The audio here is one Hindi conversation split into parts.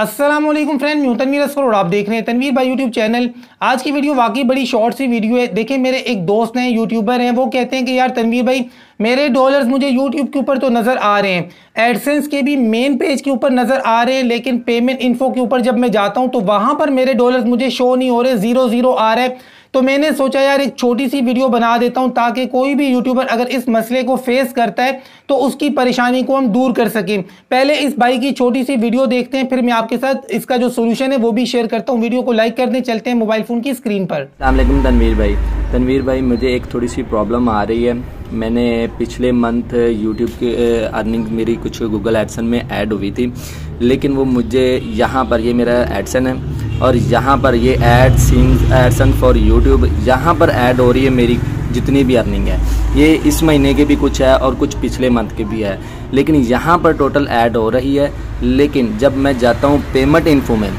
असलम फ्रेंड मैं तनवीर असर आप देख रहे हैं तनवीर भाई यूट्यूब चैनल आज की वीडियो वाकई बड़ी शॉर्ट सी वीडियो है देखिए मेरे एक दोस्त हैं यूट्यूबर हैं वो कहते हैं कि यार तनवीर भाई मेरे डॉलर्स मुझे यूट्यूब के ऊपर तो नज़र आ रहे हैं एडसेंस के भी मेन पेज के ऊपर नज़र आ रहे हैं लेकिन पेमेंट इन्फो के ऊपर जब मैं जाता हूँ तो वहाँ पर मेरे डॉलर्स मुझे शो नहीं हो रहे ज़ीरो ज़ीरो आ रहा है तो मैंने सोचा यार एक छोटी सी वीडियो बना देता हूँ ताकि कोई भी यूट्यूबर अगर इस मसले को फेस करता है तो उसकी परेशानी को हम दूर कर सकें पहले इस भाई की छोटी सी वीडियो देखते हैं फिर मैं आपके साथ इसका जो सोल्यूशन है वो भी शेयर करता हूँ वीडियो को लाइक करने चलते हैं मोबाइल फ़ोन की स्क्रीन पर तनवीर भाई तनवीर भाई मुझे एक थोड़ी सी प्रॉब्लम आ रही है मैंने पिछले मंथ यूट्यूब के अर्निंग मेरी कुछ गूगल एडसन में ऐड हुई थी लेकिन वो मुझे यहाँ पर ये मेरा एडसन है और यहाँ पर ये AdSense AdSense for YouTube यहाँ पर ऐड हो रही है मेरी जितनी भी अर्निंग है ये इस महीने के भी कुछ है और कुछ पिछले मंथ के भी है लेकिन यहाँ पर टोटल ऐड हो रही है लेकिन जब मैं जाता हूँ पेमेंट इन्फो में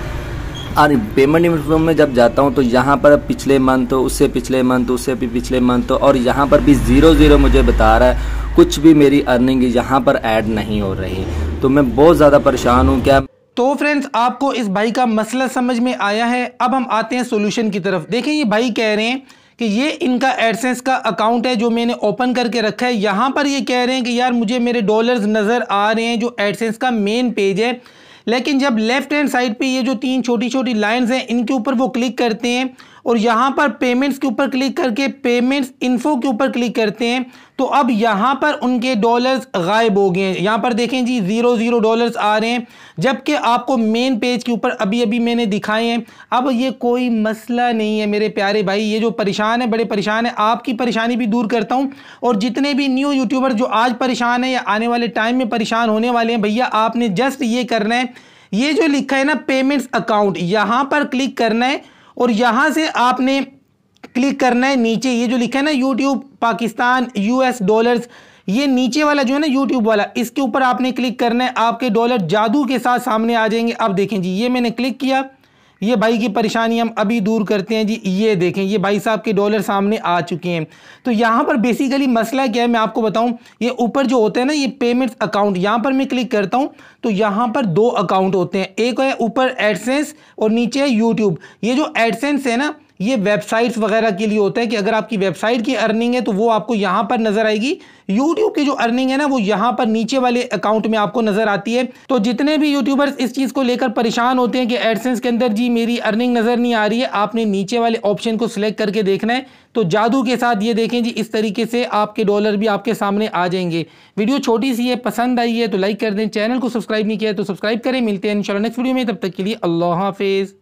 और पेमेंट इंफॉर्म में जब जाता हूँ तो यहाँ पर पिछले मंथ उससे पिछले मंथ उससे भी पिछले मंथ और यहाँ पर भी ज़ीरो ज़ीरो मुझे बता रहा है कुछ भी मेरी अर्निंग यहाँ पर ऐड नहीं हो रही तो मैं बहुत ज़्यादा परेशान हूँ क्या तो फ्रेंड्स आपको इस भाई का मसला समझ में आया है अब हम आते हैं सोल्यूशन की तरफ देखें ये भाई कह रहे हैं कि ये इनका एडसेंस का अकाउंट है जो मैंने ओपन करके रखा है यहाँ पर ये कह रहे हैं कि यार मुझे मेरे डॉलर्स नज़र आ रहे हैं जो एडसेंस का मेन पेज है लेकिन जब लेफ्ट हैंड साइड पे ये जो तीन छोटी छोटी लाइंस हैं इनके ऊपर वो क्लिक करते हैं और यहाँ पर पेमेंट्स के ऊपर क्लिक करके पेमेंट्स इन्फो के ऊपर क्लिक करते हैं तो अब यहाँ पर उनके डॉलर्स गायब हो गए हैं यहाँ पर देखें जी ज़ीरो ज़ीरो डॉलर्स आ रहे हैं जबकि आपको मेन पेज के ऊपर अभी अभी मैंने दिखाए हैं अब ये कोई मसला नहीं है मेरे प्यारे भाई ये जो परेशान है बड़े परेशान है आपकी परेशानी भी दूर करता हूँ और जितने भी न्यू यूट्यूबर जो आज परेशान है या आने वाले टाइम में परेशान होने वाले हैं भैया आपने जस्ट ये करना है ये जो लिखा है ना पेमेंट्स अकाउंट यहाँ पर क्लिक करना है और यहां से आपने क्लिक करना है नीचे ये जो लिखा है ना यूट्यूब पाकिस्तान यूएस डॉलर्स ये नीचे वाला जो है ना यूट्यूब वाला इसके ऊपर आपने क्लिक करना है आपके डॉलर जादू के साथ सामने आ जाएंगे अब देखें जी ये मैंने क्लिक किया ये भाई की परेशानी हम अभी दूर करते हैं जी ये देखें ये भाई साहब के डॉलर सामने आ चुके हैं तो यहाँ पर बेसिकली मसला क्या है मैं आपको बताऊँ ये ऊपर जो होता है ना ये पेमेंट्स अकाउंट यहाँ पर मैं क्लिक करता हूँ तो यहाँ पर दो अकाउंट होते हैं एक है ऊपर एडसेंस और नीचे है यूट्यूब ये जो एडसेंस है ना ये वेबसाइट्स वगैरह के लिए होता है कि अगर आपकी वेबसाइट की अर्निंग है तो वो आपको यहाँ पर नज़र आएगी यूट्यूब की जो अर्निंग है ना वो यहाँ पर नीचे वाले अकाउंट में आपको नज़र आती है तो जितने भी यूट्यूबर्स इस चीज़ को लेकर परेशान होते हैं कि एडसेंस के अंदर जी मेरी अर्निंग नज़र नहीं आ रही है आपने नीचे वाले ऑप्शन को सिलेक्ट करके देखना है तो जादू के साथ ये देखें जी इस तरीके से आपके डॉलर भी आपके सामने आ जाएंगे वीडियो छोटी सी है पसंद आई है तो लाइक कर दें चैनल को सब्सक्राइब नहीं किया है तो सब्सक्राइब करें मिलते हैं इंशाल्लाह नेक्स्ट वीडियो में तब तक के लिए अल्लाह हाफिज़